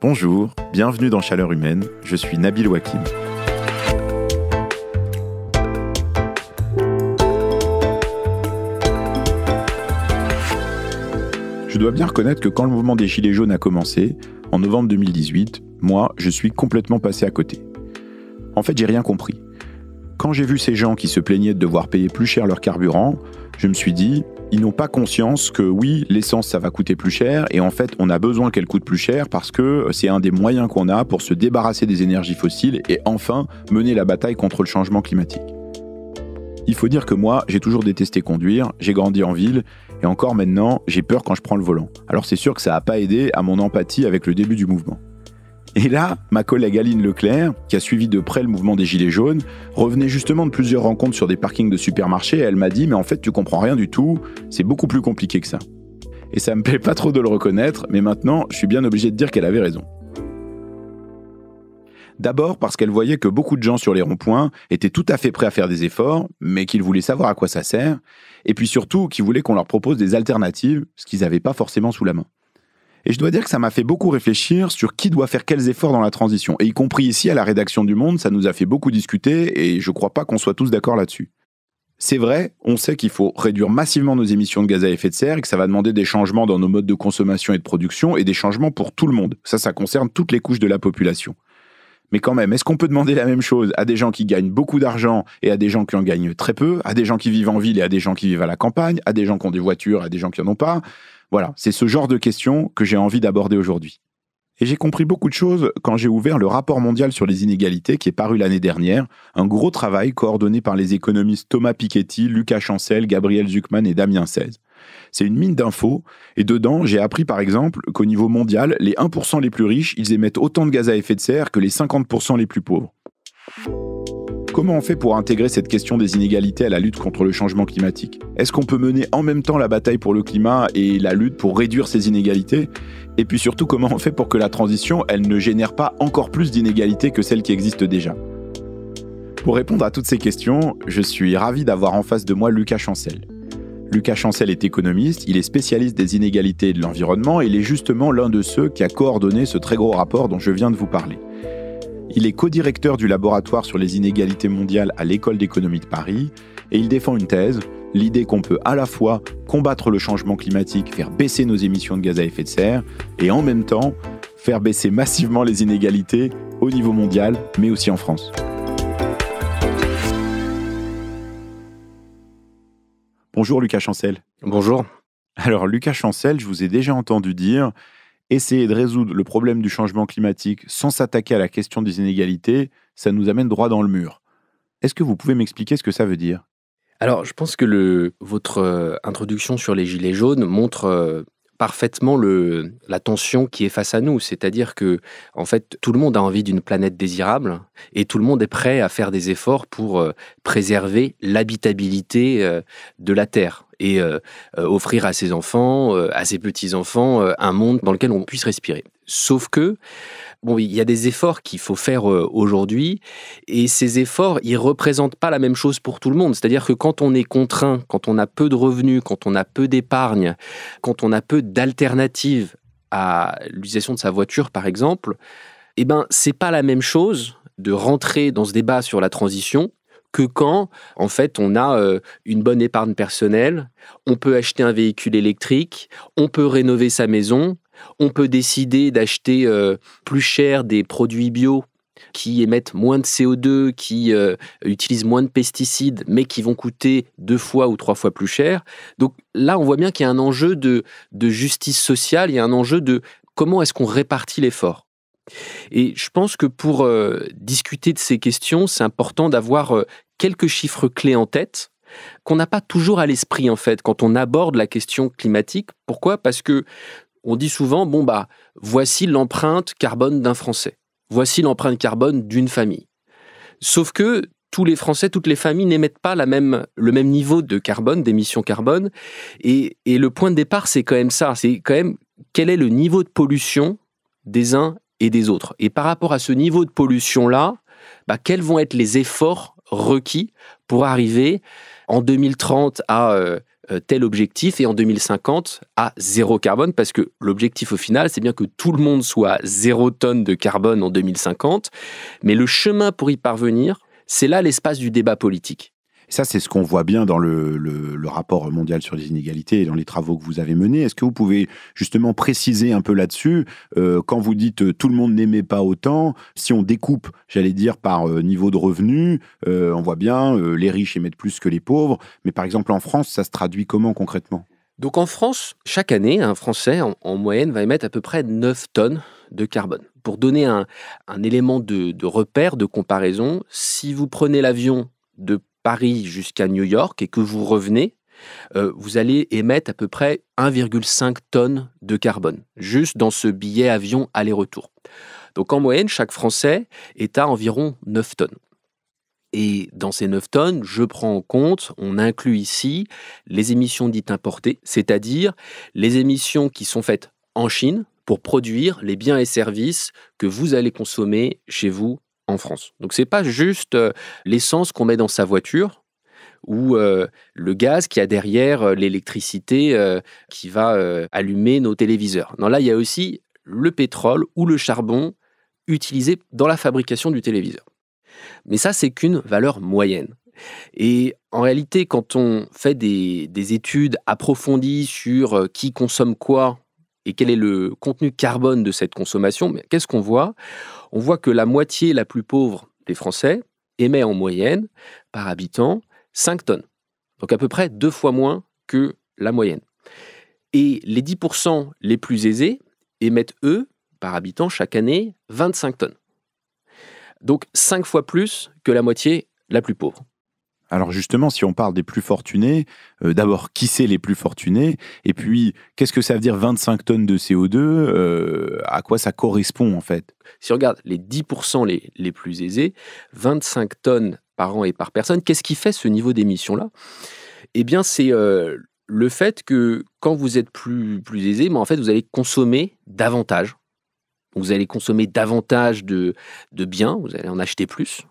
Bonjour, bienvenue dans Chaleur Humaine, je suis Nabil Wakim. Je dois bien reconnaître que quand le mouvement des Gilets jaunes a commencé, en novembre 2018, moi, je suis complètement passé à côté. En fait, j'ai rien compris. Quand j'ai vu ces gens qui se plaignaient de devoir payer plus cher leur carburant, je me suis dit, ils n'ont pas conscience que oui, l'essence, ça va coûter plus cher, et en fait, on a besoin qu'elle coûte plus cher parce que euh, c'est un des moyens qu'on a pour se débarrasser des énergies fossiles et enfin mener la bataille contre le changement climatique. Il faut dire que moi, j'ai toujours détesté conduire, j'ai grandi en ville, et encore maintenant, j'ai peur quand je prends le volant. Alors c'est sûr que ça n'a pas aidé à mon empathie avec le début du mouvement. Et là, ma collègue Aline Leclerc, qui a suivi de près le mouvement des Gilets jaunes, revenait justement de plusieurs rencontres sur des parkings de supermarchés et elle m'a dit Mais en fait, tu comprends rien du tout, c'est beaucoup plus compliqué que ça. Et ça me plaît pas trop de le reconnaître, mais maintenant, je suis bien obligé de dire qu'elle avait raison. D'abord parce qu'elle voyait que beaucoup de gens sur les ronds-points étaient tout à fait prêts à faire des efforts, mais qu'ils voulaient savoir à quoi ça sert, et puis surtout qu'ils voulaient qu'on leur propose des alternatives, ce qu'ils n'avaient pas forcément sous la main. Et je dois dire que ça m'a fait beaucoup réfléchir sur qui doit faire quels efforts dans la transition. Et y compris ici à la rédaction du Monde, ça nous a fait beaucoup discuter et je crois pas qu'on soit tous d'accord là-dessus. C'est vrai, on sait qu'il faut réduire massivement nos émissions de gaz à effet de serre et que ça va demander des changements dans nos modes de consommation et de production et des changements pour tout le monde. Ça, ça concerne toutes les couches de la population. Mais quand même, est-ce qu'on peut demander la même chose à des gens qui gagnent beaucoup d'argent et à des gens qui en gagnent très peu, à des gens qui vivent en ville et à des gens qui vivent à la campagne, à des gens qui ont des voitures, et à des gens qui n'en ont pas Voilà, c'est ce genre de questions que j'ai envie d'aborder aujourd'hui. Et j'ai compris beaucoup de choses quand j'ai ouvert le rapport mondial sur les inégalités qui est paru l'année dernière, un gros travail coordonné par les économistes Thomas Piketty, Lucas Chancel, Gabriel Zuckman et Damien Seize. C'est une mine d'infos. Et dedans, j'ai appris par exemple qu'au niveau mondial, les 1% les plus riches, ils émettent autant de gaz à effet de serre que les 50% les plus pauvres. Comment on fait pour intégrer cette question des inégalités à la lutte contre le changement climatique Est-ce qu'on peut mener en même temps la bataille pour le climat et la lutte pour réduire ces inégalités Et puis surtout, comment on fait pour que la transition, elle ne génère pas encore plus d'inégalités que celles qui existent déjà Pour répondre à toutes ces questions, je suis ravi d'avoir en face de moi Lucas Chancel. Lucas Chancel est économiste, il est spécialiste des inégalités et de l'environnement et il est justement l'un de ceux qui a coordonné ce très gros rapport dont je viens de vous parler. Il est co-directeur du laboratoire sur les inégalités mondiales à l'École d'économie de Paris et il défend une thèse, l'idée qu'on peut à la fois combattre le changement climatique, faire baisser nos émissions de gaz à effet de serre et en même temps faire baisser massivement les inégalités au niveau mondial mais aussi en France. Bonjour Lucas Chancel. Bonjour. Alors Lucas Chancel, je vous ai déjà entendu dire, essayer de résoudre le problème du changement climatique sans s'attaquer à la question des inégalités, ça nous amène droit dans le mur. Est-ce que vous pouvez m'expliquer ce que ça veut dire alors, je pense que votre euh, introduction sur les Gilets jaunes montre euh, parfaitement la tension qui est face à nous. C'est-à-dire que, en fait, tout le monde a envie d'une planète désirable et tout le monde est prêt à faire des efforts pour euh, préserver l'habitabilité euh, de la Terre et euh, offrir à ses enfants, à ses petits-enfants, un monde dans lequel on puisse respirer. Sauf que Bon, il y a des efforts qu'il faut faire euh, aujourd'hui, et ces efforts, ils représentent pas la même chose pour tout le monde. C'est-à-dire que quand on est contraint, quand on a peu de revenus, quand on a peu d'épargne, quand on a peu d'alternatives à l'utilisation de sa voiture, par exemple, eh ben, c'est pas la même chose de rentrer dans ce débat sur la transition que quand, en fait, on a euh, une bonne épargne personnelle, on peut acheter un véhicule électrique, on peut rénover sa maison, on peut décider d'acheter euh, plus cher des produits bio qui émettent moins de CO2, qui euh, utilisent moins de pesticides, mais qui vont coûter deux fois ou trois fois plus cher. Donc là, on voit bien qu'il y a un enjeu de, justice sociale, il y a un enjeu de comment est-ce qu'on répartit l'effort. Et je pense que pour euh, discuter de ces questions, c'est important d'avoir quelques chiffres clés en tête qu'on n'a pas toujours à l'esprit en fait quand on aborde la question climatique. Pourquoi Parce que on dit souvent, bon, bah, voici l'empreinte carbone d'un Français, voici l'empreinte carbone d'une famille. Sauf que tous les Français, toutes les familles n'émettent pas le même niveau de carbone, d'émissions carbone. Et, le point de départ, c'est quand même ça, c'est quand même quel est le niveau de pollution des uns et des autres. Et par rapport à ce niveau de pollution-là, bah, quels vont être les efforts requis pour arriver en 2030 à euh, euh, tel objectif et en 2050 à zéro carbone, parce que l'objectif au final, c'est bien que tout le monde soit à zéro tonne de carbone en 2050, mais le chemin pour y parvenir, c'est là l'espace du débat politique ça, c'est ce qu'on voit bien dans le, rapport mondial sur les inégalités et dans les travaux que vous avez menés. Est-ce que vous pouvez justement préciser un peu là-dessus euh, Quand vous dites euh, tout le monde n'aimait pas autant, si on découpe, j'allais dire, par euh, niveau de revenu, on voit bien les riches émettent plus que les pauvres. Mais par exemple, en France, ça se traduit comment concrètement donc en France, chaque année, un Français en, moyenne va émettre à peu près 9 tonnes de carbone. Pour donner un, élément de, de repère, de comparaison, si vous prenez l'avion de Paris jusqu'à New York et que vous revenez, euh, vous allez émettre à peu près 1,5 tonnes de carbone, juste dans ce billet avion aller-retour. Donc en moyenne, chaque Français est à environ 9 tonnes. Et dans ces 9 tonnes, je prends en compte, on inclut ici les émissions dites importées, c'est-à-dire les émissions qui sont faites en Chine pour produire les biens et services que vous allez consommer chez vous en France. Donc c'est pas juste euh, l'essence qu'on met dans sa voiture ou euh, le gaz qui a derrière euh, l'électricité qui va allumer nos téléviseurs. Non, là, il y a aussi le pétrole ou le charbon utilisé dans la fabrication du téléviseur. Mais ça, c'est qu'une valeur moyenne. Et en réalité, quand on fait des études approfondies sur qui consomme quoi et quel est le contenu carbone de cette consommation, qu'est-ce qu'on voit On voit que la moitié la plus pauvre des Français émet en moyenne, par habitant, 5 tonnes. Donc à peu près deux fois moins que la moyenne. Et les 10% les plus aisés émettent, eux, par habitant, chaque année, 25 tonnes. Donc 5 fois plus que la moitié la plus pauvre. Alors justement, si on parle des plus fortunés, euh, d'abord, qui c'est les plus fortunés Et puis, qu'est-ce que ça veut dire 25 tonnes de CO2 euh, À quoi ça correspond en fait Si on regarde les 10% les, les plus aisés, 25 tonnes par an et par personne, qu'est-ce qui fait ce niveau d'émission-là Eh bien, c'est euh, le fait que quand vous êtes plus, plus aisé, mais en fait, vous allez consommer davantage. Vous allez consommer davantage de biens, vous allez en acheter plus,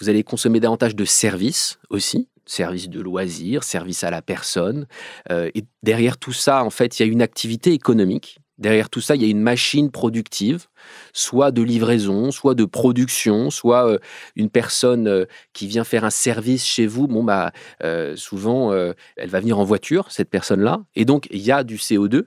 vous allez consommer davantage de services aussi, services de loisirs, services à la personne. Euh, et derrière tout ça, en fait, il y a une activité économique. Derrière tout ça, il y a une machine productive, soit de livraison, soit de production, soit euh, une personne euh, qui vient faire un service chez vous. Bon, bah, souvent, elle va venir en voiture, cette personne-là. Et donc, il y a du CO2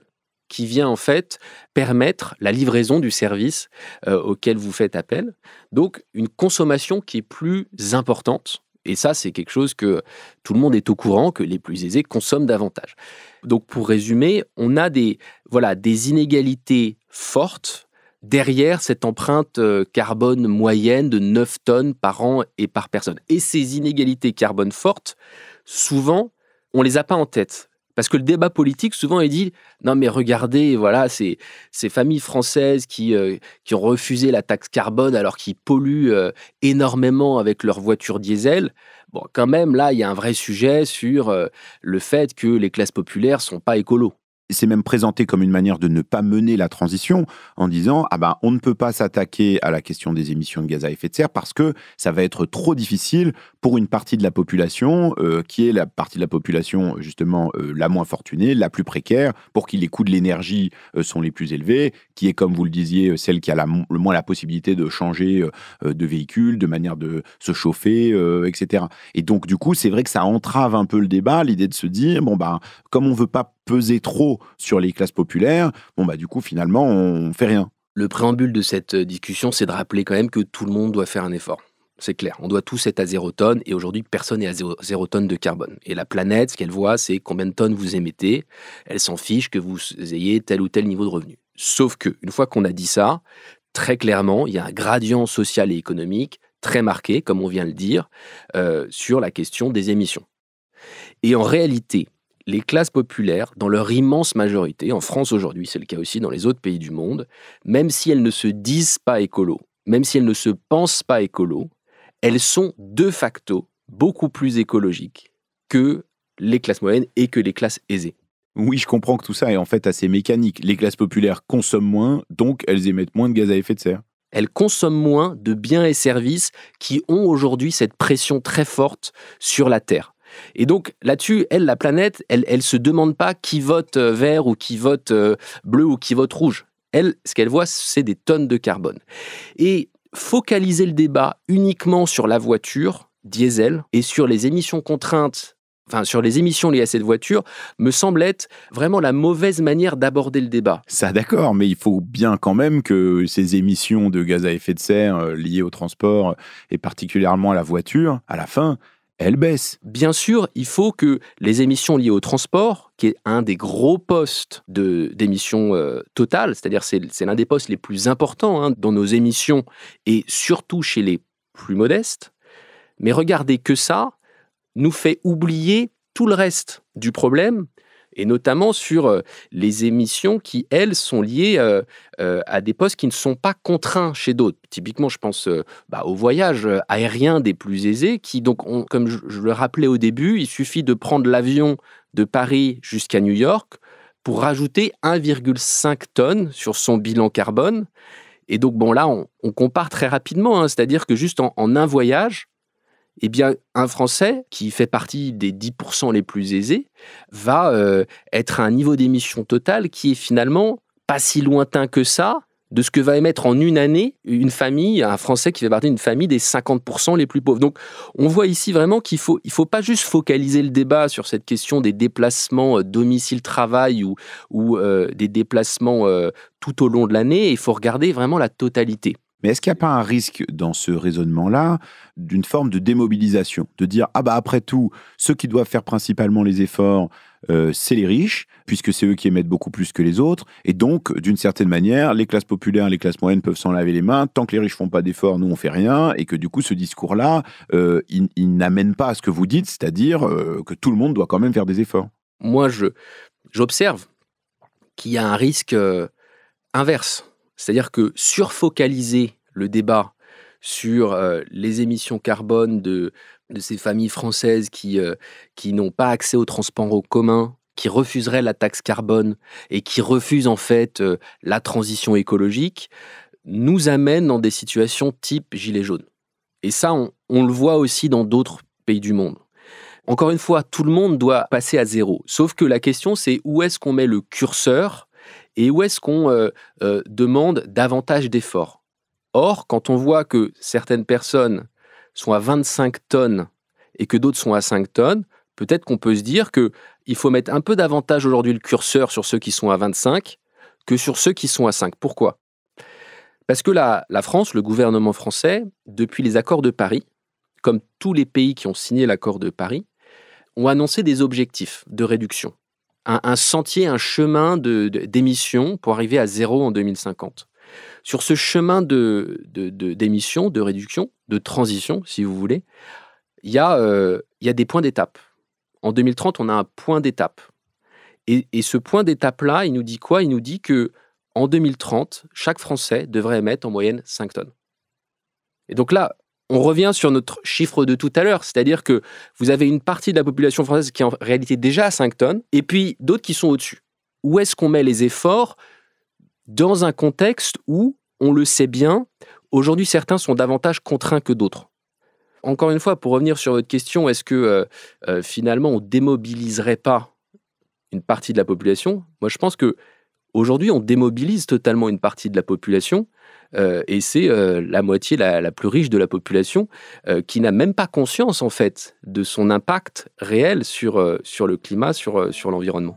qui vient en fait permettre la livraison du service euh, auquel vous faites appel. Donc une consommation qui est plus importante. Et ça, c'est quelque chose que tout le monde est au courant, que les plus aisés consomment davantage. Donc pour résumer, on a des, voilà, des inégalités fortes derrière cette empreinte euh, carbone moyenne de 9 tonnes par an et par personne. Et ces inégalités carbone fortes, souvent, on ne les a pas en tête. Parce que le débat politique, souvent, est dit non, mais regardez, voilà, ces, ces familles françaises qui, euh, qui ont refusé la taxe carbone alors qu'ils polluent euh, énormément avec leurs voitures diesel. Bon, quand même, là, il y a un vrai sujet sur euh, le fait que les classes populaires sont pas écolos c'est même présenté comme une manière de ne pas mener la transition en disant ah ben on ne peut pas s'attaquer à la question des émissions de gaz à effet de serre parce que ça va être trop difficile pour une partie de la population euh, qui est la partie de la population justement euh, la moins fortunée, la plus précaire, pour qui les coûts de l'énergie euh, sont les plus élevés, qui est comme vous le disiez celle qui a le moins la possibilité de changer de véhicule, de manière de se chauffer, etc. Et donc du coup c'est vrai que ça entrave un peu le débat, l'idée de se dire bon ben comme on veut pas peser trop sur les classes populaires, bon bah du coup finalement on fait rien. Le préambule de cette euh, discussion, c'est de rappeler quand même que tout le monde doit faire un effort. C'est clair, on doit tous être à zéro tonne et aujourd'hui personne n'est à zéro, tonne de carbone. Et la planète, ce qu'elle voit, c'est combien de tonnes vous émettez. Elle s'en fiche que vous ayez tel ou tel niveau de revenu. Sauf que, une fois qu'on a dit ça, très clairement, il y a un gradient social et économique très marqué, comme on vient de le dire, euh, sur la question des émissions. Et en réalité, les classes populaires, dans leur immense majorité, en France aujourd'hui, c'est le cas aussi dans les autres pays du monde, même si elles ne se disent pas écolos, même si elles ne se pensent pas écolo, elles sont de facto beaucoup plus écologiques que les classes moyennes et que les classes aisées. Oui, je comprends que tout ça est en fait assez mécanique. Les classes populaires consomment moins, donc elles émettent moins de gaz à effet de serre. Elles consomment moins de biens et services qui ont aujourd'hui cette pression très forte sur la Terre. Et donc là-dessus, elle, la planète, elle ne se demande pas qui vote euh, vert ou qui vote euh, bleu ou qui vote rouge. Elle, ce qu'elle voit, c'est des tonnes de carbone. Et focaliser le débat uniquement sur la voiture diesel et sur les émissions contraintes enfin sur les émissions liées à cette voiture, me semble être vraiment la mauvaise manière d'aborder le débat. Ça d'accord, mais il faut bien quand même que ces émissions de gaz à effet de serre euh, liées au transport et particulièrement à la voiture, à la fin, elle baisse. Bien sûr, il faut que les émissions liées au transport, qui est un des gros postes d'émissions euh, totales, c'est-à-dire c'est l'un des postes les plus importants hein, dans nos émissions, et surtout chez les plus modestes, mais regardez que ça nous fait oublier tout le reste du problème et notamment sur euh, les émissions qui, elles, sont liées euh, euh, à des postes qui ne sont pas contraints chez d'autres. Typiquement, je pense bah, au voyage aérien des plus aisés, qui, donc, comme je, le rappelais au début, il suffit de prendre l'avion de Paris jusqu'à New York pour rajouter 1,5 tonnes sur son bilan carbone. Et donc, bon, là, on, compare très rapidement, hein, c'est-à-dire que juste en un voyage, eh bien, un Français qui fait partie des 10% les plus aisés va euh, être à un niveau d'émission totale qui est finalement pas si lointain que ça de ce que va émettre en une année une famille, un Français qui fait partie d'une famille des 50% les plus pauvres. Donc, on voit ici vraiment qu'il faut, il faut pas juste focaliser le débat sur cette question des déplacements euh, domicile-travail ou, ou euh, des déplacements tout au long de l'année. Il faut regarder vraiment la totalité. Mais est-ce qu'il n'y a pas un risque dans ce raisonnement-là d'une forme de démobilisation De dire, ah bah après tout, ceux qui doivent faire principalement les efforts, euh, c'est les riches, puisque c'est eux qui émettent beaucoup plus que les autres. Et donc, d'une certaine manière, les classes populaires, les classes moyennes peuvent s'en laver les mains. Tant que les riches ne font pas d'efforts, nous, on fait rien. Et que du coup, ce discours-là, euh, il, n'amène pas à ce que vous dites, c'est-à-dire euh, que tout le monde doit quand même faire des efforts. Moi, j'observe qu'il y a un risque inverse. C'est-à-dire que surfocaliser le débat sur euh, les émissions carbone de, ces familles françaises qui, euh, n'ont pas accès aux transports en commun, qui refuseraient la taxe carbone et qui refusent en fait euh, la transition écologique, nous amène dans des situations type gilet jaune. Et ça, on le voit aussi dans d'autres pays du monde. Encore une fois, tout le monde doit passer à zéro. Sauf que la question, c'est où est-ce qu'on met le curseur et où est-ce qu'on euh, euh, demande davantage d'efforts. Or, quand on voit que certaines personnes sont à 25 tonnes et que d'autres sont à 5 tonnes, peut-être qu'on peut se dire qu'il faut mettre un peu davantage aujourd'hui le curseur sur ceux qui sont à 25 que sur ceux qui sont à 5. Pourquoi Parce que la France, le gouvernement français, depuis les accords de Paris, comme tous les pays qui ont signé l'accord de Paris, ont annoncé des objectifs de réduction un, sentier, un chemin de, démission pour arriver à zéro en 2050. Sur ce chemin d'émissions, de, de, réduction, de transition, si vous voulez, il y, euh, y, a des points d'étape. En 2030, on a un point d'étape. Et, ce point d'étape-là, il nous dit quoi Il nous dit que en 2030, chaque Français devrait émettre en moyenne 5 tonnes. Et donc là, on revient sur notre chiffre de tout à l'heure, c'est-à-dire que vous avez une partie de la population française qui est en réalité déjà à 5 tonnes, et puis d'autres qui sont au-dessus. Où est-ce qu'on met les efforts dans un contexte où, on le sait bien, aujourd'hui certains sont davantage contraints que d'autres Encore une fois, pour revenir sur votre question, est-ce que euh, euh, finalement on démobiliserait pas une partie de la population Moi je pense que aujourd'hui on démobilise totalement une partie de la population euh, et c'est euh, la moitié la, plus riche de la population euh, qui n'a même pas conscience en fait de son impact réel sur, le climat, sur l'environnement.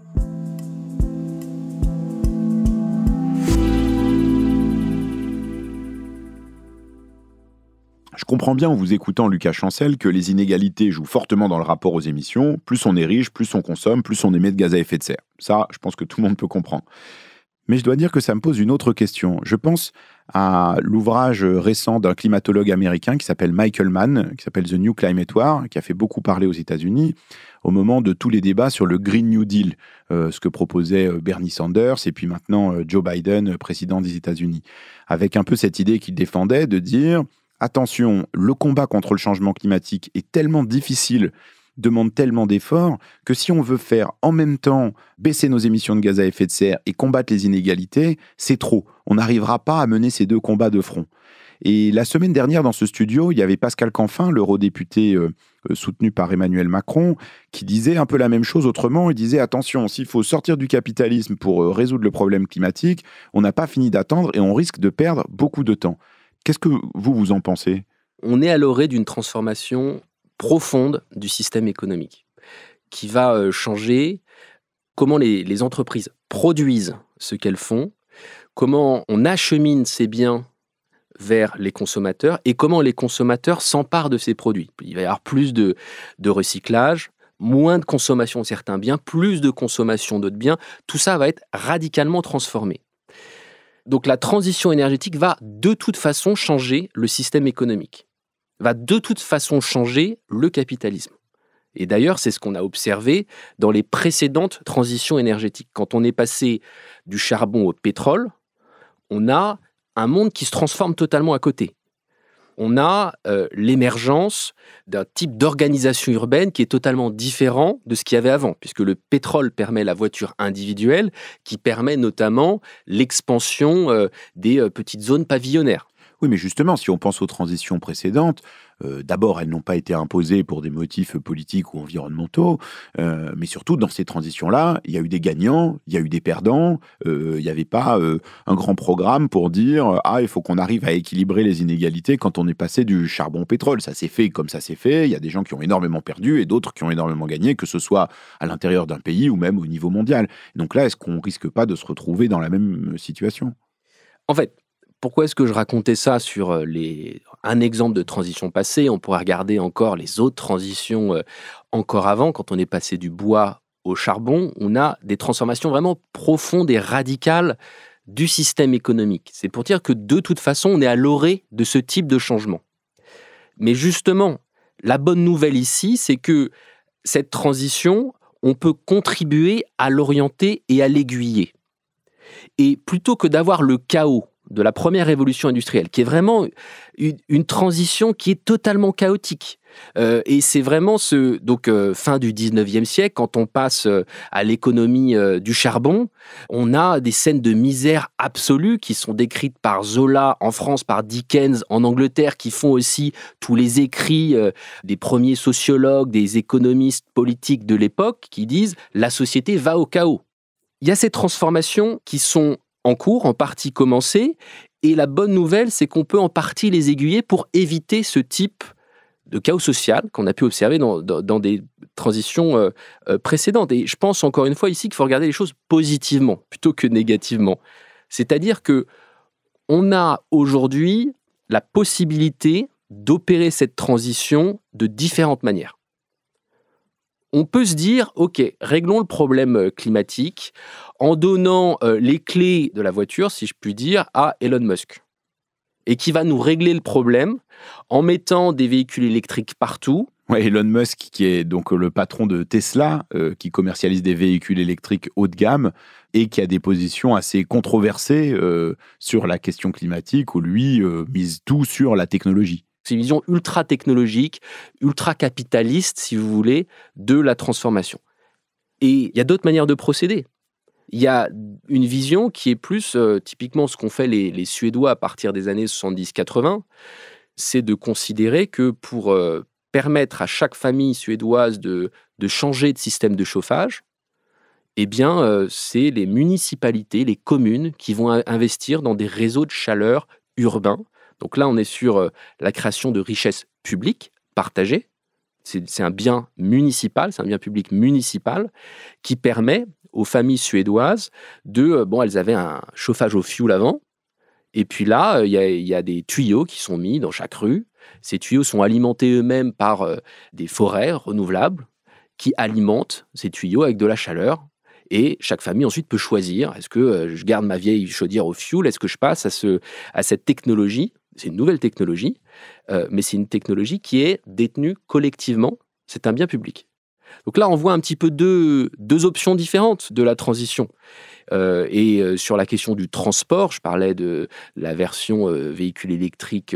Je comprends bien en vous écoutant, Lucas Chancel, que les inégalités jouent fortement dans le rapport aux émissions. Plus on est riche, plus on consomme, plus on émet de gaz à effet de serre. Ça, je pense que tout le monde peut comprendre. Mais je dois dire que ça me pose une autre question. Je pense à l'ouvrage récent d'un climatologue américain qui s'appelle Michael Mann, qui s'appelle The New Climate War, qui a fait beaucoup parler aux États-Unis au moment de tous les débats sur le Green New Deal, euh, ce que proposait euh, Bernie Sanders et puis maintenant euh, Joe Biden, président des États-Unis, avec un peu cette idée qu'il défendait de dire attention, le combat contre le changement climatique est tellement difficile demande tellement d'efforts que si on veut faire en même temps baisser nos émissions de gaz à effet de serre et combattre les inégalités, c'est trop. On n'arrivera pas à mener ces deux combats de front. Et la semaine dernière, dans ce studio, il y avait Pascal Canfin, l'eurodéputé euh, euh, soutenu par Emmanuel Macron, qui disait un peu la même chose autrement. Il disait attention, s'il faut sortir du capitalisme pour euh, résoudre le problème climatique, on n'a pas fini d'attendre et on risque de perdre beaucoup de temps. Qu'est-ce que vous, vous en pensez On est à l'orée d'une transformation profonde du système économique qui va euh, changer comment les, entreprises produisent ce qu'elles font, comment on achemine ces biens vers les consommateurs et comment les consommateurs s'emparent de ces produits. Il va y avoir plus de, de recyclage, moins de consommation de certains biens, plus de consommation d'autres biens. Tout ça va être radicalement transformé. Donc la transition énergétique va de toute façon changer le système économique va de toute façon changer le capitalisme. Et d'ailleurs, c'est ce qu'on a observé dans les précédentes transitions énergétiques. Quand on est passé du charbon au pétrole, on a un monde qui se transforme totalement à côté. On a euh, l'émergence d'un type d'organisation urbaine qui est totalement différent de ce qu'il y avait avant, puisque le pétrole permet la voiture individuelle, qui permet notamment l'expansion euh, des euh, petites zones pavillonnaires mais justement, si on pense aux transitions précédentes, euh, d'abord, elles n'ont pas été imposées pour des motifs politiques ou environnementaux, euh, mais surtout, dans ces transitions-là, il y a eu des gagnants, il y a eu des perdants, euh, il n'y avait pas un grand programme pour dire Ah, il faut qu'on arrive à équilibrer les inégalités quand on est passé du charbon au pétrole. Ça s'est fait comme ça s'est fait, il y a des gens qui ont énormément perdu et d'autres qui ont énormément gagné, que ce soit à l'intérieur d'un pays ou même au niveau mondial. Donc là, est-ce qu'on risque pas de se retrouver dans la même situation en fait, pourquoi est-ce que je racontais ça sur euh, les... un exemple de transition passée On pourrait regarder encore les autres transitions euh, encore avant, quand on est passé du bois au charbon, on a des transformations vraiment profondes et radicales du système économique. C'est pour dire que de toute façon, on est à l'orée de ce type de changement. Mais justement, la bonne nouvelle ici, c'est que cette transition, on peut contribuer à l'orienter et à l'aiguiller. Et plutôt que d'avoir le chaos de la première révolution industrielle, qui est vraiment une, transition qui est totalement chaotique. Euh, et c'est vraiment ce donc euh, fin du 19e siècle quand on passe euh, à l'économie du charbon, on a des scènes de misère absolue qui sont décrites par Zola en France, par Dickens en Angleterre qui font aussi tous les écrits des premiers sociologues, des économistes politiques de l'époque qui disent la société va au chaos. Il y a ces transformations qui sont en cours, en partie commencé, et la bonne nouvelle, c'est qu'on peut en partie les aiguiller pour éviter ce type de chaos social qu'on a pu observer dans, des transitions euh, euh, précédentes. Et je pense encore une fois ici qu'il faut regarder les choses positivement plutôt que négativement. C'est-à-dire que on a aujourd'hui la possibilité d'opérer cette transition de différentes manières on peut se dire, OK, réglons le problème euh, climatique en donnant euh, les clés de la voiture, si je puis dire, à Elon Musk. Et qui va nous régler le problème en mettant des véhicules électriques partout, Elon Musk, qui est donc euh, le patron de Tesla, qui commercialise des véhicules électriques haut de gamme et qui a des positions assez controversées sur la question climatique, où lui mise tout sur la technologie. C'est une vision ultra technologique, ultra capitaliste, si vous voulez, de la transformation. Et il y a d'autres manières de procéder. Il y a une vision qui est plus euh, typiquement ce qu'ont fait les, Suédois à partir des années 70-80, c'est de considérer que pour euh, permettre à chaque famille suédoise de, changer de système de chauffage, eh bien, euh, c'est les municipalités, les communes qui vont investir dans des réseaux de chaleur urbains donc là, on est sur euh, la création de richesses publiques partagées. C'est un bien municipal, c'est un bien public municipal qui permet aux familles suédoises de... Euh, bon, elles avaient un chauffage au fioul avant, et puis là, euh, il y, y, a des tuyaux qui sont mis dans chaque rue. Ces tuyaux sont alimentés eux-mêmes par des forêts renouvelables qui alimentent ces tuyaux avec de la chaleur. Et chaque famille ensuite peut choisir est-ce que je garde ma vieille chaudière au fioul Est-ce que je passe à, ce, à cette technologie c'est une nouvelle technologie, euh, mais c'est une technologie qui est détenue collectivement. C'est un bien public. Donc là, on voit un petit peu deux, deux options différentes de la transition. Euh, et euh, sur la question du transport, je parlais de la version véhicule électrique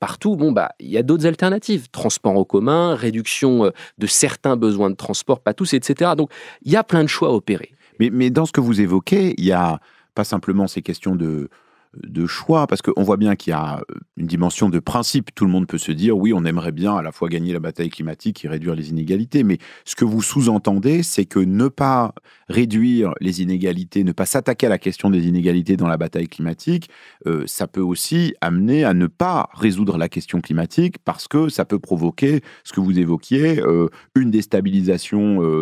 partout. Bon, bah, il y a d'autres alternatives. Transport en commun, réduction de certains besoins de transport, pas tous, etc. Donc, il y a plein de choix à opérer. Mais, mais dans ce que vous évoquez, il y a pas simplement ces questions de, de choix, parce qu'on voit bien qu'il y a euh, une dimension de principe. Tout le monde peut se dire, oui, on aimerait bien à la fois gagner la bataille climatique et réduire les inégalités, mais ce que vous sous-entendez, c'est que ne pas réduire les inégalités, ne pas s'attaquer à la question des inégalités dans la bataille climatique, euh, ça peut aussi amener à ne pas résoudre la question climatique, parce que ça peut provoquer ce que vous évoquiez, euh, une déstabilisation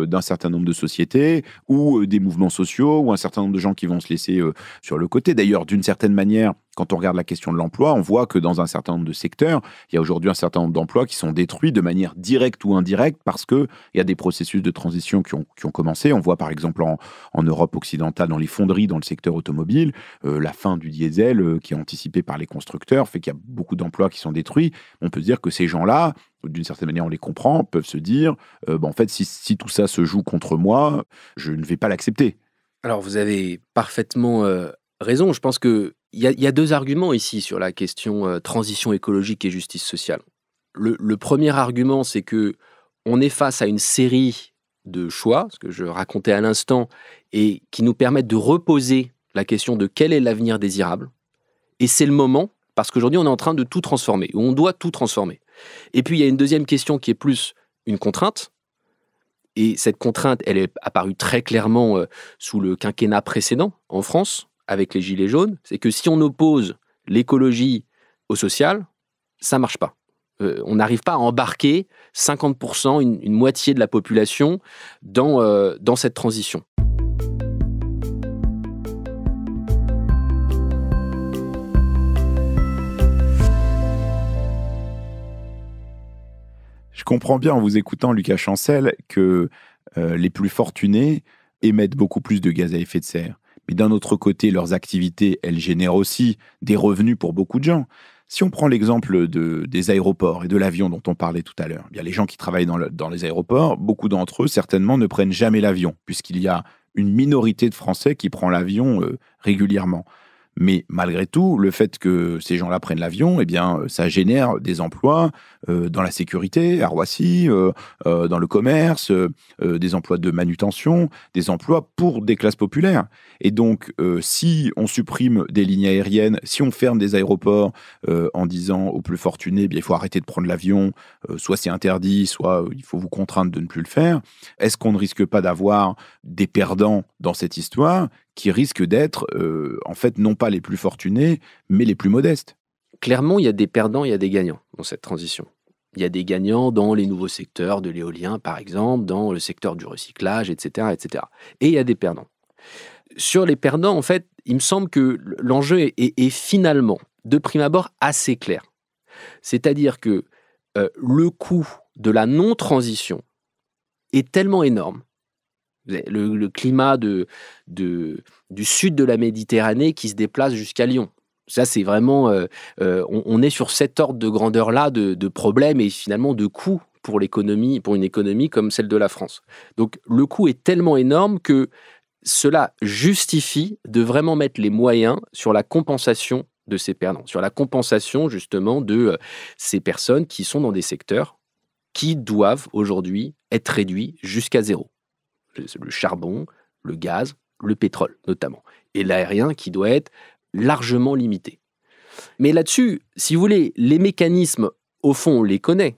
d'un certain nombre de sociétés, ou des mouvements sociaux, ou un certain nombre de gens qui vont se laisser sur le côté. D'ailleurs, d'une certaine manière, manière, quand on regarde la question de l'emploi, on voit que dans un certain nombre de secteurs, il y a aujourd'hui un certain nombre d'emplois qui sont détruits de manière directe ou indirecte parce qu'il y a des processus de transition qui ont, qui commencé. On voit par exemple en, Europe occidentale, dans les fonderies, dans le secteur automobile, euh, la fin du diesel euh, qui est anticipée par les constructeurs fait qu'il y a beaucoup d'emplois qui sont détruits. On peut dire que ces gens-là, d'une certaine manière, on les comprend, peuvent se dire, euh, bah, en fait, si tout ça se joue contre moi, je ne vais pas l'accepter. Alors vous avez parfaitement raison. Je pense que il y, a deux arguments ici sur la question euh, transition écologique et justice sociale. Le, le premier argument, c'est que on est face à une série de choix, ce que je racontais à l'instant, et qui nous permettent de reposer la question de quel est l'avenir désirable. Et c'est le moment, parce qu'aujourd'hui, on est en train de tout transformer, ou on doit tout transformer. Et puis, il y a une deuxième question qui est plus une contrainte, et cette contrainte, elle est apparue très clairement euh, sous le quinquennat précédent en France, avec les Gilets jaunes, c'est que si on oppose l'écologie au social, ça marche pas. Euh, on n'arrive pas à embarquer 50%, une, moitié de la population dans, euh, dans cette transition. Je comprends bien en vous écoutant, Lucas Chancel, que euh, les plus fortunés émettent beaucoup plus de gaz à effet de serre. Et d'un autre côté, leurs activités, elles génèrent aussi des revenus pour beaucoup de gens. Si on prend l'exemple des aéroports et de l'avion dont on parlait tout à l'heure, eh bien les gens qui travaillent dans, les aéroports, beaucoup d'entre eux certainement ne prennent jamais l'avion, puisqu'il y a une minorité de Français qui prend l'avion euh, régulièrement. Mais malgré tout, le fait que ces gens-là prennent l'avion, eh bien, euh, ça génère des emplois euh, dans la sécurité, à Roissy, euh, dans le commerce, des emplois de manutention, des emplois pour des classes populaires. Et donc, si on supprime des lignes aériennes, si on ferme des aéroports en disant aux plus fortunés, eh bien, il faut arrêter de prendre l'avion, soit c'est interdit, soit il faut vous contraindre de ne plus le faire, est-ce qu'on ne risque pas d'avoir des perdants dans cette histoire qui risquent d'être, euh, en fait, non pas les plus fortunés, mais les plus modestes. Clairement, il y a des perdants, il y a des gagnants dans cette transition. Il y a des gagnants dans les nouveaux secteurs de l'éolien, par exemple, dans le secteur du recyclage, etc., Et il y a des perdants. Sur les perdants, en fait, il me semble que l'enjeu est, finalement, de prime abord, assez clair. C'est-à-dire que euh, le coût de la non-transition est tellement énorme le, climat du sud de la Méditerranée qui se déplace jusqu'à Lyon. Ça, c'est vraiment. Euh, euh, on, est sur cet ordre de grandeur-là de, de problèmes et finalement de coûts pour l'économie, pour une économie comme celle de la France. Donc, le coût est tellement énorme que cela justifie de vraiment mettre les moyens sur la compensation de ces perdants, sur la compensation justement de euh, ces personnes qui sont dans des secteurs qui doivent aujourd'hui être réduits jusqu'à zéro le charbon, le gaz, le pétrole notamment, et l'aérien qui doit être largement limité. Mais là-dessus, si vous voulez, les mécanismes, au fond, on les connaît.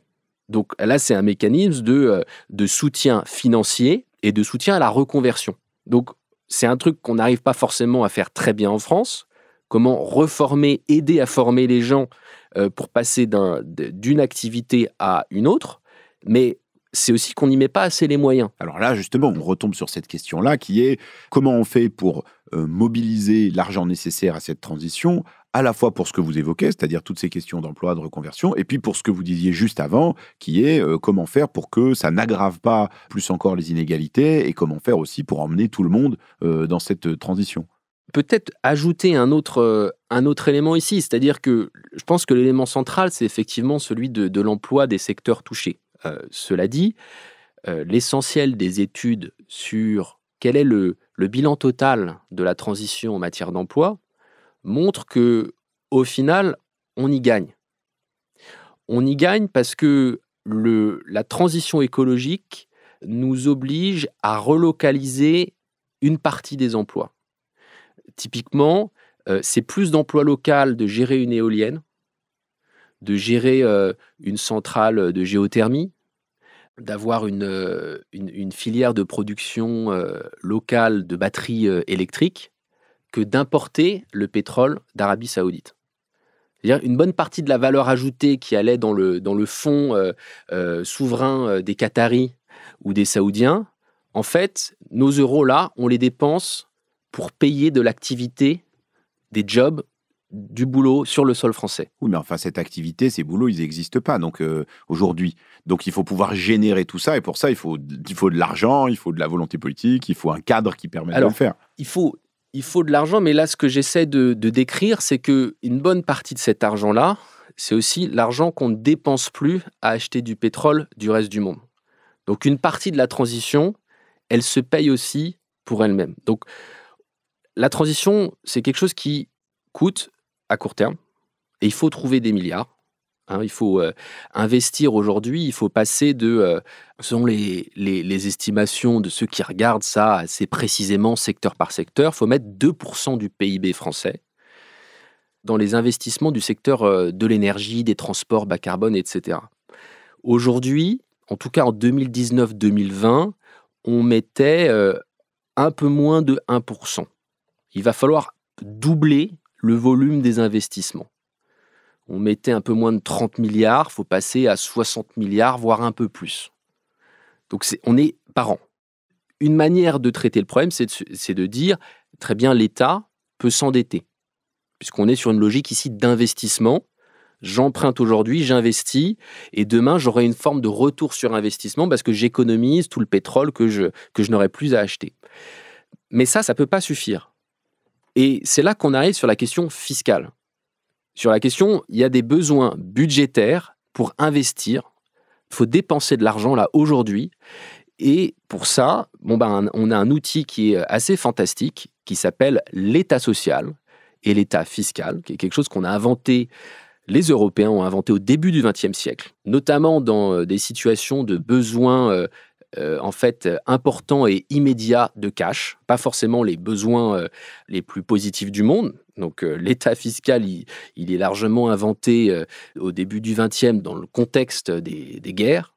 Donc là, c'est un mécanisme de, euh, soutien financier et de soutien à la reconversion. Donc c'est un truc qu'on n'arrive pas forcément à faire très bien en France. Comment reformer, aider à former les gens euh, pour passer d'une activité à une autre. Mais c'est aussi qu'on n'y met pas assez les moyens. Alors là, justement, on retombe sur cette question-là qui est comment on fait pour euh, mobiliser l'argent nécessaire à cette transition à la fois pour ce que vous évoquez, c'est-à-dire toutes ces questions d'emploi, de reconversion, et puis pour ce que vous disiez juste avant, qui est euh, comment faire pour que ça n'aggrave pas plus encore les inégalités, et comment faire aussi pour emmener tout le monde euh, dans cette transition. Peut-être ajouter un autre, un autre élément ici, c'est-à-dire que je pense que l'élément central, c'est effectivement celui de l'emploi des secteurs touchés. Euh, cela dit, euh, l'essentiel des études sur quel est le, bilan total de la transition en matière d'emploi montre que, au final, on y gagne. On y gagne parce que la transition écologique nous oblige à relocaliser une partie des emplois. Typiquement, euh, c'est plus d'emplois locaux de gérer une éolienne de gérer euh, une centrale euh, de géothermie, d'avoir une, euh, filière de production locale de batteries électriques que d'importer le pétrole d'Arabie saoudite. C'est-à-dire une bonne partie de la valeur ajoutée qui allait dans le, dans fonds souverain des Qataris ou des Saoudiens, en fait, nos euros-là, on les dépense pour payer de l'activité des jobs du boulot sur le sol français. Oui, mais enfin, cette activité, ces boulots, ils n'existent pas donc euh, aujourd'hui. Donc, il faut pouvoir générer tout ça. Et pour ça, il faut, il faut de l'argent, il faut de la volonté politique, il faut un cadre qui permette de le faire. Il faut, il faut de l'argent, mais là, ce que j'essaie de, décrire, c'est que une bonne partie de cet argent-là, c'est aussi l'argent qu'on ne dépense plus à acheter du pétrole du reste du monde. Donc, une partie de la transition, elle se paye aussi pour elle-même. Donc, la transition, c'est quelque chose qui coûte à court terme. Et il faut trouver des milliards. Hein. il faut euh, investir aujourd'hui, il faut passer de, euh, selon les, estimations de ceux qui regardent ça assez précisément secteur par secteur, il faut mettre 2% du PIB français dans les investissements du secteur euh, de l'énergie, des transports bas carbone, etc. Aujourd'hui, en tout cas en 2019-2020, on mettait un peu moins de 1%. Il va falloir doubler le volume des investissements. On mettait un peu moins de 30 milliards, faut passer à 60 milliards, voire un peu plus. Donc on est par an. Une manière de traiter le problème, c'est de, dire, très bien, l'État peut s'endetter, puisqu'on est sur une logique ici d'investissement j'emprunte aujourd'hui, j'investis, et demain j'aurai une forme de retour sur investissement parce que j'économise tout le pétrole que je, que je n'aurai plus à acheter. Mais ça, ça ne peut pas suffire. Et c'est là qu'on arrive sur la question fiscale. Sur la question, il y a des besoins budgétaires pour investir. Il faut dépenser de l'argent là aujourd'hui. Et pour ça, bon ben, on a un outil qui est assez fantastique, qui s'appelle l'État social et l'État fiscal, qui est quelque chose qu'on a inventé, les Européens ont inventé au début du XXe siècle, notamment dans euh, des situations de besoins euh, euh, en fait euh, important et immédiat de cash, pas forcément les besoins euh, les plus positifs du monde. Donc l'état fiscal, il, est largement inventé au début du XXe dans le contexte des guerres.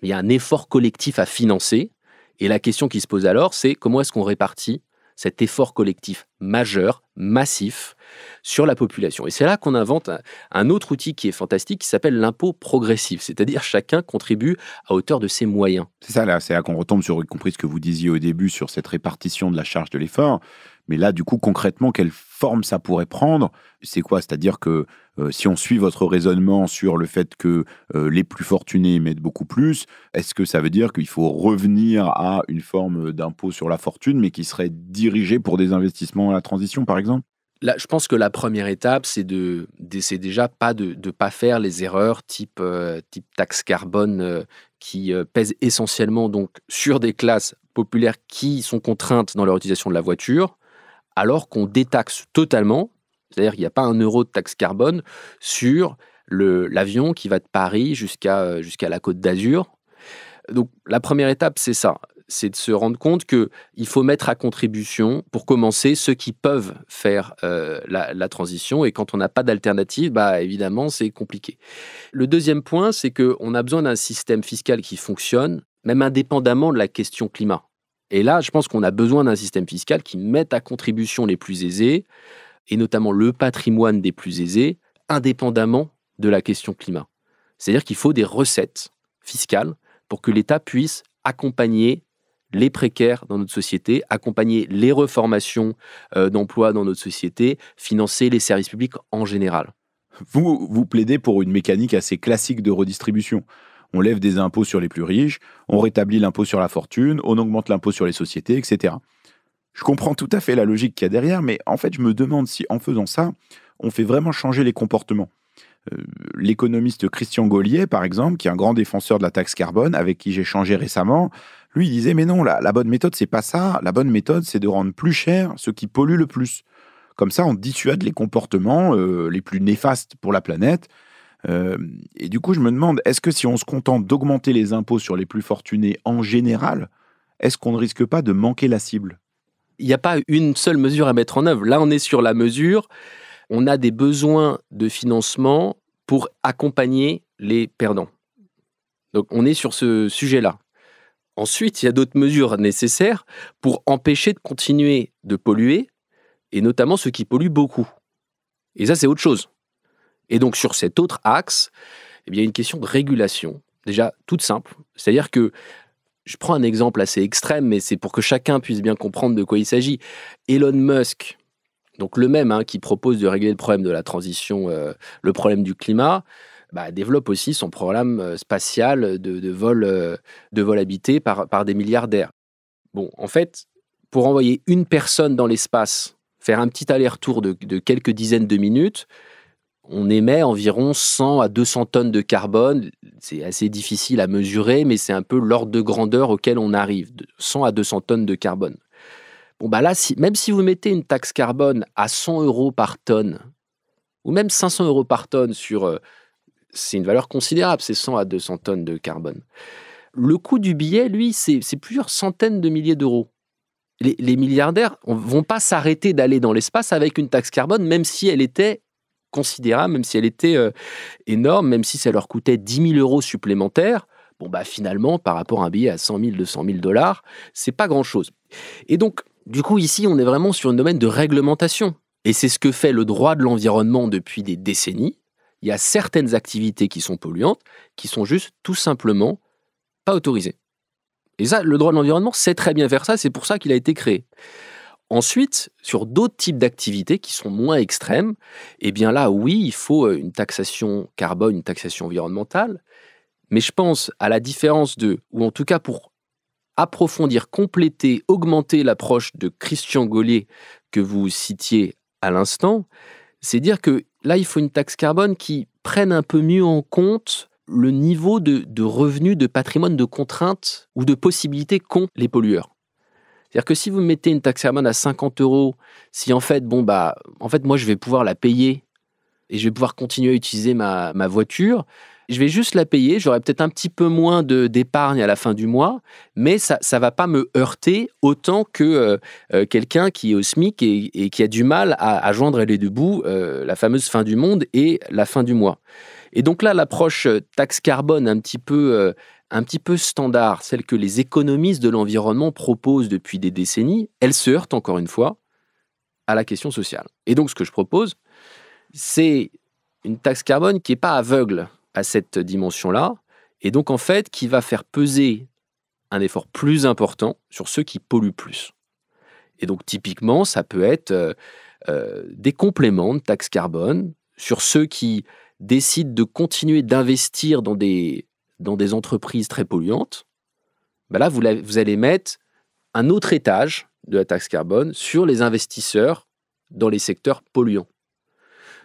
Il y a un effort collectif à financer. Et la question qui se pose alors, c'est comment est-ce qu'on répartit cet effort collectif majeur, massif, sur la population. Et c'est là qu'on invente un, autre outil qui est fantastique qui s'appelle l'impôt progressif, c'est-à-dire chacun contribue à hauteur de ses moyens. C'est ça, là, c'est là qu'on retombe sur, y compris ce que vous disiez au début, sur cette répartition de la charge de l'effort. Mais là, du coup, concrètement, quelle forme ça pourrait prendre C'est quoi C'est-à-dire que euh, si on suit votre raisonnement sur le fait que euh, les plus fortunés mettent beaucoup plus, est-ce que ça veut dire qu'il faut revenir à une forme d'impôt sur la fortune, mais qui serait dirigée pour des investissements à la transition, par exemple je pense que la première étape, c'est de, c'est déjà pas de ne pas faire les erreurs type, euh, type taxe carbone euh, qui pèse euh, pèsent essentiellement donc sur des classes populaires qui sont contraintes dans leur utilisation de la voiture, alors qu'on détaxe totalement, c'est-à-dire qu'il n'y a pas un euro de taxe carbone sur l'avion qui va de Paris jusqu'à jusqu'à la Côte d'Azur. Donc la première étape, c'est ça c'est de se rendre compte que il faut mettre à contribution, pour commencer, ceux qui peuvent faire euh, la, transition. Et quand on n'a pas d'alternative, bah évidemment, c'est compliqué. Le deuxième point, c'est qu'on a besoin d'un système fiscal qui fonctionne, même indépendamment de la question climat. Et là, je pense qu'on a besoin d'un système fiscal qui mette à contribution les plus aisés, et notamment le patrimoine des plus aisés, indépendamment de la question climat. C'est-à-dire qu'il faut des recettes fiscales pour que l'État puisse accompagner les précaires dans notre société, accompagner les reformations euh, d'emplois d'emploi dans notre société, financer les services publics en général. Vous, vous plaidez pour une mécanique assez classique de redistribution. On lève des impôts sur les plus riches, on rétablit l'impôt sur la fortune, on augmente l'impôt sur les sociétés, etc. Je comprends tout à fait la logique qu'il y a derrière, mais en fait, je me demande si en faisant ça, on fait vraiment changer les comportements. Euh, l'économiste Christian Gaulier, par exemple, qui est un grand défenseur de la taxe carbone, avec qui j'ai changé récemment, lui, il disait, mais non, la, bonne méthode, c'est pas ça. La bonne méthode, c'est de rendre plus cher ce qui pollue le plus. Comme ça, on dissuade les comportements euh, les plus néfastes pour la planète. Euh, et du coup, je me demande, est-ce que si on se contente d'augmenter les impôts sur les plus fortunés en général, est-ce qu'on ne risque pas de manquer la cible Il n'y a pas une seule mesure à mettre en œuvre. Là, on est sur la mesure. On a des besoins de financement pour accompagner les perdants. Donc, on est sur ce sujet-là. Ensuite, il y a d'autres mesures nécessaires pour empêcher de continuer de polluer, et notamment ceux qui polluent beaucoup. Et ça, c'est autre chose. Et donc, sur cet autre axe, eh il y a une question de régulation, déjà toute simple. C'est-à-dire que, je prends un exemple assez extrême, mais c'est pour que chacun puisse bien comprendre de quoi il s'agit. Elon Musk, donc le même hein, qui propose de régler le problème de la transition, euh, le problème du climat, bah, développe aussi son programme euh, spatial de, vol, euh, de vol habité par, par des milliardaires. Bon, en fait, pour envoyer une personne dans l'espace, faire un petit aller-retour de, quelques dizaines de minutes, on émet environ 100 à 200 tonnes de carbone. C'est assez difficile à mesurer, mais c'est un peu l'ordre de grandeur auquel on arrive, de 100 à 200 tonnes de carbone. Bon, bah là, si, même si vous mettez une taxe carbone à 100 euros par tonne, ou même 500 euros par tonne sur, euh, c'est une valeur considérable, c'est 100 à 200 tonnes de carbone. Le coût du billet, lui, c'est plusieurs centaines de milliers d'euros. Les, milliardaires ne vont pas s'arrêter d'aller dans l'espace avec une taxe carbone, même si elle était considérable, même si elle était euh, énorme, même si ça leur coûtait 10 000 euros supplémentaires. Bon, bah finalement, par rapport à un billet à 100 000, 200 000 dollars, c'est pas grand-chose. Et donc, du coup, ici, on est vraiment sur un domaine de réglementation. Et c'est ce que fait le droit de l'environnement depuis des décennies il y a certaines activités qui sont polluantes, qui sont juste tout simplement pas autorisées. Et ça, le droit de l'environnement sait très bien faire ça, c'est pour ça qu'il a été créé. Ensuite, sur d'autres types d'activités qui sont moins extrêmes, eh bien là, oui, il faut euh, une taxation carbone, une taxation environnementale, mais je pense à la différence de, ou en tout cas pour approfondir, compléter, augmenter l'approche de Christian Gaulier que vous citiez à l'instant, c'est dire que là, il faut une taxe carbone qui prenne un peu mieux en compte le niveau de, revenus, de patrimoine, de contraintes ou de possibilités qu'ont les pollueurs. C'est-à-dire que si vous mettez une taxe carbone à 50 euros, si en fait, bon, bah, en fait, moi, je vais pouvoir la payer et je vais pouvoir continuer à utiliser ma voiture, je vais juste la payer, j'aurai peut-être un petit peu moins de d'épargne à la fin du mois, mais ça ne va pas me heurter autant que euh, euh, quelqu'un qui est au SMIC et, qui a du mal à, joindre les deux bouts, euh, la fameuse fin du monde et la fin du mois. Et donc là, l'approche taxe carbone un petit peu un petit peu standard, celle que les économistes de l'environnement proposent depuis des décennies, elle se heurte encore une fois à la question sociale. Et donc ce que je propose, c'est une taxe carbone qui n'est pas aveugle à cette dimension-là, et donc en fait qui va faire peser un effort plus important sur ceux qui polluent plus. Et donc typiquement, ça peut être euh, euh, des compléments de taxe carbone sur ceux qui décident de continuer d'investir dans des, dans des entreprises très polluantes. Bah là, vous, vous allez mettre un autre étage de la taxe carbone sur les investisseurs dans les secteurs polluants.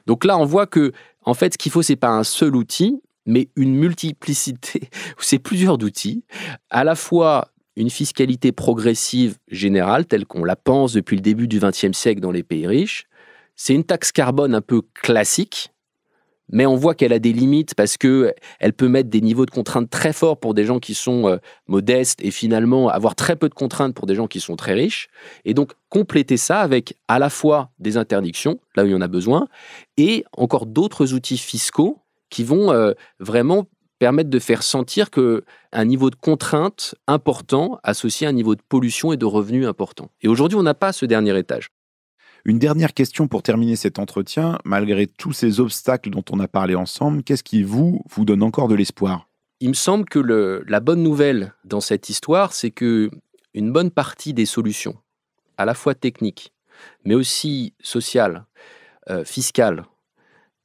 Donc là, on voit que en fait, ce qu'il faut, c'est pas un seul outil, mais une multiplicité, c'est plusieurs d'outils, à la fois une fiscalité progressive générale, telle qu'on la pense depuis le début du XXe siècle dans les pays riches, c'est une taxe carbone un peu classique, mais on voit qu'elle a des limites parce que elle peut mettre des niveaux de contraintes très forts pour des gens qui sont euh, modestes et finalement avoir très peu de contraintes pour des gens qui sont très riches. Et donc compléter ça avec à la fois des interdictions là où il y en a besoin et encore d'autres outils fiscaux qui vont euh, vraiment permettre de faire sentir que un niveau de contrainte important associé à un niveau de pollution et de revenus important. Et aujourd'hui, on n'a pas ce dernier étage. Une dernière question pour terminer cet entretien. Malgré tous ces obstacles dont on a parlé ensemble, qu'est-ce qui, vous, vous donne encore de l'espoir Il me semble que la bonne nouvelle dans cette histoire, c'est que une bonne partie des solutions, à la fois techniques, mais aussi sociales, euh, fiscales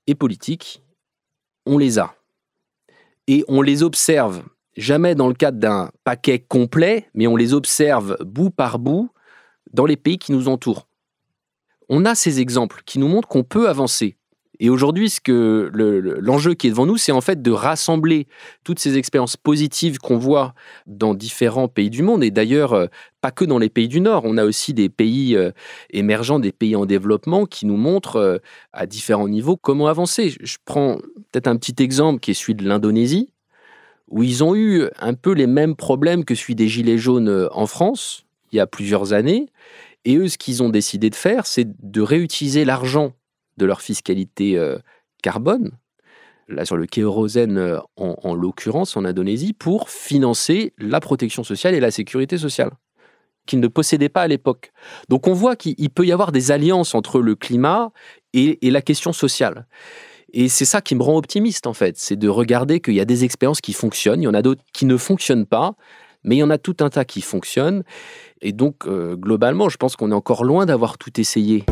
et politiques, on les a. Et on les observe, jamais dans le cadre d'un paquet complet, mais on les observe bout par bout dans les pays qui nous entourent on a ces exemples qui nous montrent qu'on peut avancer. Et aujourd'hui, ce que l'enjeu qui est devant nous, c'est en fait de rassembler toutes ces expériences positives qu'on voit dans différents pays du monde. Et d'ailleurs, euh, pas que dans les pays du Nord. On a aussi des pays euh, émergents, des pays en développement qui nous montrent euh, à différents niveaux comment avancer. Je prends peut-être un petit exemple qui est celui de l'Indonésie, où ils ont eu un peu les mêmes problèmes que celui des Gilets jaunes en France il y a plusieurs années. Et eux, ce qu'ils ont décidé de faire, c'est de réutiliser l'argent de leur fiscalité euh, carbone, là sur le kérosène euh, en, l'occurrence en Indonésie, pour financer la protection sociale et la sécurité sociale qu'ils ne possédaient pas à l'époque. Donc on voit qu'il peut y avoir des alliances entre le climat et, et la question sociale. Et c'est ça qui me rend optimiste en fait, c'est de regarder qu'il y a des expériences qui fonctionnent, il y en a d'autres qui ne fonctionnent pas. Mais il y en a tout un tas qui fonctionnent. Et donc, euh, globalement, je pense qu'on est encore loin d'avoir tout essayé.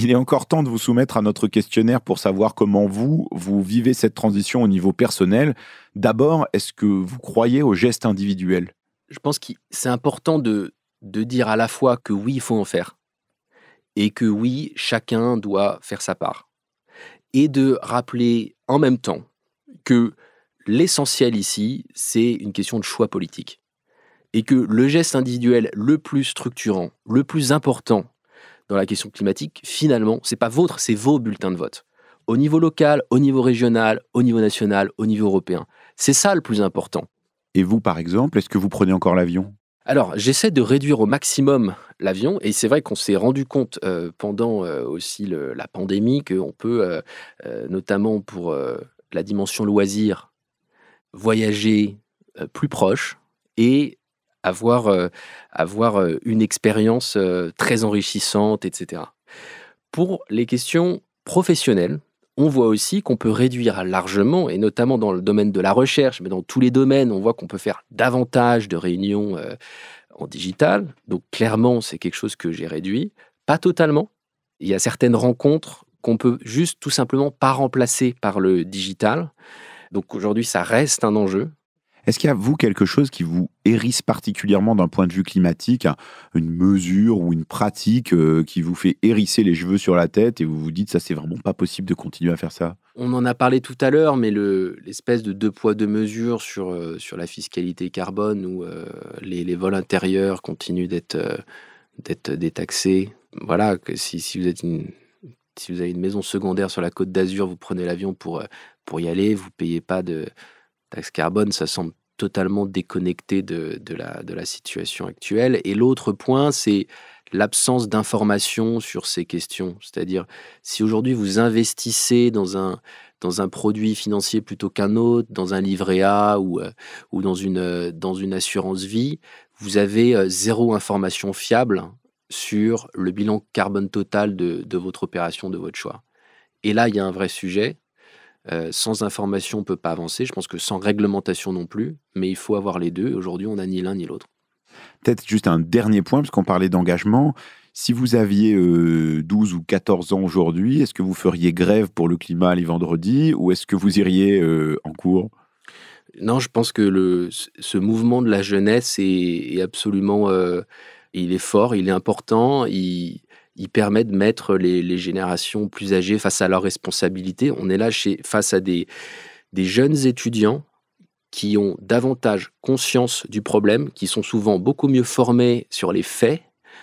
il est encore temps de vous soumettre à notre questionnaire pour savoir comment vous, vous vivez cette transition au niveau personnel. D'abord, est-ce que vous croyez au gestes individuel Je pense que c'est important de dire à la fois que oui, il faut en faire et que oui, chacun doit faire sa part. Et de rappeler en même temps que l'essentiel ici, c'est une question de choix politique. Et que le geste individuel le plus structurant, le plus important dans la question climatique, finalement, c'est pas votre, c'est vos bulletins de vote. Au niveau local, au niveau régional, au niveau national, au niveau européen. C'est ça le plus important. Et vous, par exemple, est-ce que vous prenez encore l'avion Alors, j'essaie de réduire au maximum l'avion. Et c'est vrai qu'on s'est rendu compte pendant aussi la pandémie qu'on peut, notamment pour la dimension loisir, voyager plus proche et avoir, avoir une expérience très enrichissante, etc. Pour les questions professionnelles, on voit aussi qu'on peut réduire largement, et notamment dans le domaine de la recherche, mais dans tous les domaines, on voit qu'on peut faire davantage de réunions en digital. Donc clairement, c'est quelque chose que j'ai réduit. Pas totalement. Il y a certaines rencontres qu'on peut juste tout simplement pas remplacer par le digital. Donc aujourd'hui, ça reste un enjeu. Est-ce qu'il y a, vous, quelque chose qui vous hérisse particulièrement d'un point de vue climatique, hein, une mesure ou une pratique euh, qui vous fait hérisser les cheveux sur la tête et vous vous dites, ça, c'est vraiment pas possible de continuer à faire ça On en a parlé tout à l'heure, mais l'espèce de deux poids, deux mesures sur, euh, sur la fiscalité carbone où euh, les, vols intérieurs continuent d'être d'être détaxés. Voilà, que si, si vous êtes une si vous avez une maison secondaire sur la côte d'Azur, vous prenez l'avion pour, pour y aller, vous ne payez pas de, taxe carbone, ça semble totalement déconnecté de, de, la, situation actuelle. Et l'autre point, c'est l'absence d'information sur ces questions. C'est-à-dire, si aujourd'hui vous investissez dans un, dans un produit financier plutôt qu'un autre, dans un livret A ou, euh, ou dans, une, euh, dans une assurance vie, vous avez euh, zéro information fiable sur le bilan carbone total de, de votre opération, de votre choix. Et là, il y a un vrai sujet euh, sans information, on ne peut pas avancer. Je pense que sans réglementation non plus, mais il faut avoir les deux. Aujourd'hui, on n'a ni l'un ni l'autre. Peut-être juste un dernier point, parce qu'on parlait d'engagement. Si vous aviez 12 euh, ou 14 ans aujourd'hui, est-ce que vous feriez grève pour le climat les vendredis ou est-ce que vous iriez euh, en cours Non, je pense que le, ce mouvement de la jeunesse est, est absolument... il est fort, il est important, il, il permet de mettre les, générations plus âgées face à leurs responsabilités. On est là face à des, jeunes étudiants qui ont davantage conscience du problème, qui sont souvent beaucoup mieux formés sur les faits,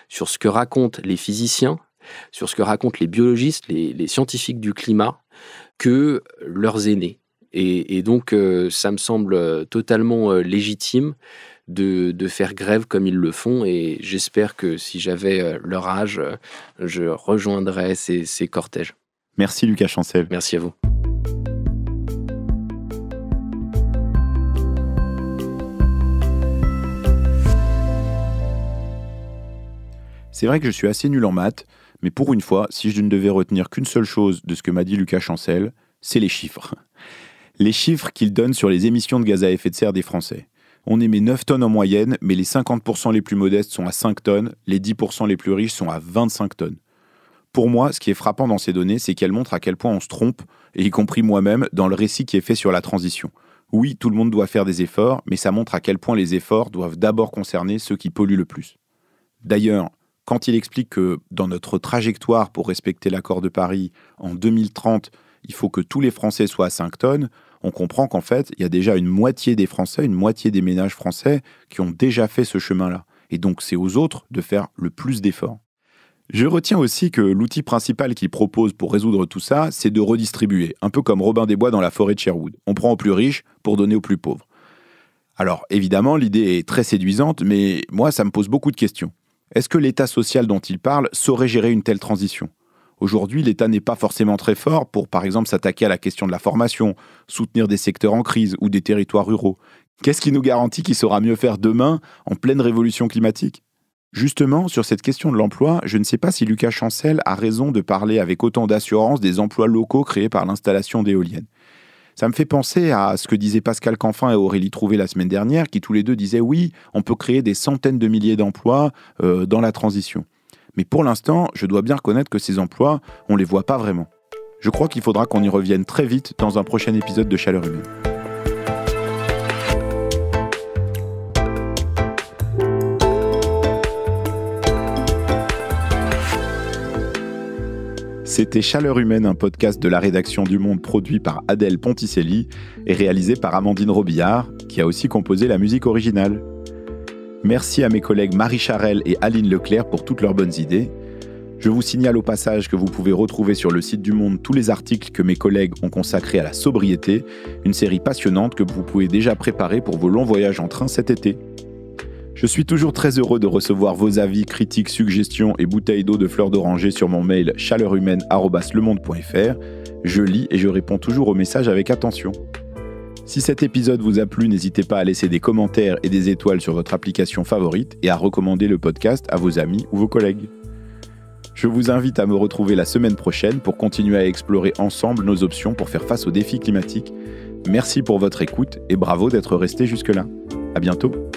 sur ce que racontent les physiciens, sur ce que racontent les biologistes, les, scientifiques du climat, que leurs aînés. Et, donc, euh, ça me semble euh, totalement euh, légitime de, faire grève comme ils le font. Et j'espère que si j'avais euh, leur âge, euh, je rejoindrais ces, ces cortèges. Merci Lucas Chancel. Merci à vous. C'est vrai que je suis assez nul en maths, mais pour une fois, si je ne devais retenir qu'une seule chose de ce que m'a dit Lucas Chancel, c'est les chiffres. Les chiffres qu'il donne sur les émissions de gaz à effet de serre des Français. On émet 9 tonnes en moyenne, mais les 50% les plus modestes sont à 5 tonnes, les 10% les plus riches sont à 25 tonnes. Pour moi, ce qui est frappant dans ces données, c'est qu'elles montrent à quel point on se trompe, et y compris moi-même, dans le récit qui est fait sur la transition. Oui, tout le monde doit faire des efforts, mais ça montre à quel point les efforts doivent d'abord concerner ceux qui polluent le plus. D'ailleurs, quand il explique que dans notre trajectoire pour respecter l'accord de Paris, en 2030, il faut que tous les Français soient à 5 tonnes, on comprend qu'en fait, il y a déjà une moitié des Français, une moitié des ménages français qui ont déjà fait ce chemin-là. Et donc, c'est aux autres de faire le plus d'efforts. Je retiens aussi que l'outil principal qu'il propose pour résoudre tout ça, c'est de redistribuer, un peu comme Robin des Bois dans la forêt de Sherwood. On prend aux plus riches pour donner aux plus pauvres. Alors évidemment, l'idée est très séduisante, mais moi, ça me pose beaucoup de questions. Est-ce que l'État social dont il parle saurait gérer une telle transition Aujourd'hui, l'État n'est pas forcément très fort pour, par exemple, s'attaquer à la question de la formation, soutenir des secteurs en crise ou des territoires ruraux. Qu'est-ce qui nous garantit qu'il saura mieux faire demain en pleine révolution climatique Justement, sur cette question de l'emploi, je ne sais pas si Lucas Chancel a raison de parler avec autant d'assurance des emplois locaux créés par l'installation d'éoliennes. Ça me fait penser à ce que disaient Pascal Canfin et Aurélie Trouvé la semaine dernière, qui tous les deux disaient oui, on peut créer des centaines de milliers d'emplois euh, dans la transition. Mais pour l'instant, je dois bien reconnaître que ces emplois, on ne les voit pas vraiment. Je crois qu'il faudra qu'on y revienne très vite dans un prochain épisode de Chaleur humaine. C'était Chaleur humaine, un podcast de la rédaction du Monde produit par Adèle Ponticelli et réalisé par Amandine Robillard, qui a aussi composé la musique originale. Merci à mes collègues Marie Charel et Aline Leclerc pour toutes leurs bonnes idées. Je vous signale au passage que vous pouvez retrouver sur le site du Monde tous les articles que mes collègues ont consacrés à la sobriété, une série passionnante que vous pouvez déjà préparer pour vos longs voyages en train cet été. Je suis toujours très heureux de recevoir vos avis, critiques, suggestions et bouteilles d'eau de fleurs d'oranger sur mon mail chaleurhumaine.lemonde.fr. Je lis et je réponds toujours aux messages avec attention. Si cet épisode vous a plu, n'hésitez pas à laisser des commentaires et des étoiles sur votre application favorite et à recommander le podcast à vos amis ou vos collègues. Je vous invite à me retrouver la semaine prochaine pour continuer à explorer ensemble nos options pour faire face aux défis climatiques. Merci pour votre écoute et bravo d'être resté jusque-là. À bientôt.